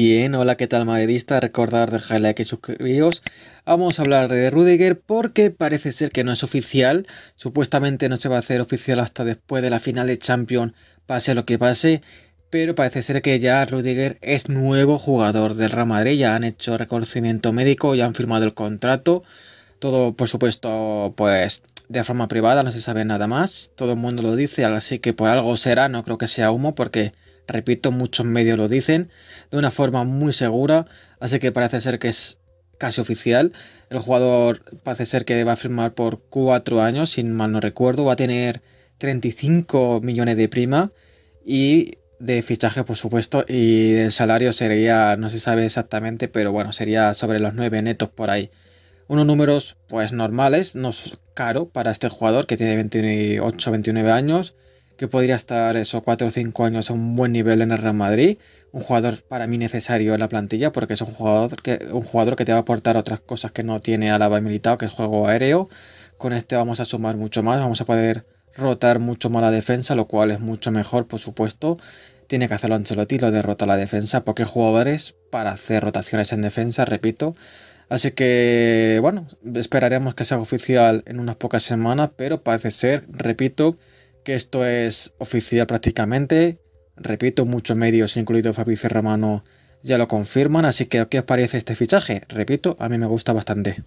Bien, hola, ¿qué tal madridista? recordad dejar like y suscribiros. Vamos a hablar de Rudiger porque parece ser que no es oficial. Supuestamente no se va a hacer oficial hasta después de la final de Champions, pase lo que pase. Pero parece ser que ya Rudiger es nuevo jugador del Real Madrid. Ya han hecho reconocimiento médico, ya han firmado el contrato. Todo, por supuesto, pues de forma privada, no se sabe nada más. Todo el mundo lo dice, así que por algo será, no creo que sea humo porque repito, muchos medios lo dicen, de una forma muy segura, así que parece ser que es casi oficial. El jugador parece ser que va a firmar por cuatro años, sin mal no recuerdo, va a tener 35 millones de prima y de fichaje, por supuesto, y el salario sería, no se sabe exactamente, pero bueno, sería sobre los 9 netos por ahí. Unos números pues normales, no es caro para este jugador que tiene 28 29 años que podría estar eso 4 o 5 años a un buen nivel en el Real Madrid, un jugador para mí necesario en la plantilla porque es un jugador que, un jugador que te va a aportar otras cosas que no tiene Alaba y militado, que es juego aéreo. Con este vamos a sumar mucho más, vamos a poder rotar mucho más la defensa, lo cual es mucho mejor, por supuesto. Tiene que hacerlo Ancelotti, lo derrota la defensa, porque jugadores para hacer rotaciones en defensa, repito. Así que, bueno, esperaremos que sea oficial en unas pocas semanas, pero parece ser, repito, que esto es oficial prácticamente. Repito, muchos medios, incluido Fabricio Romano, ya lo confirman, así que ¿qué os parece este fichaje? Repito, a mí me gusta bastante.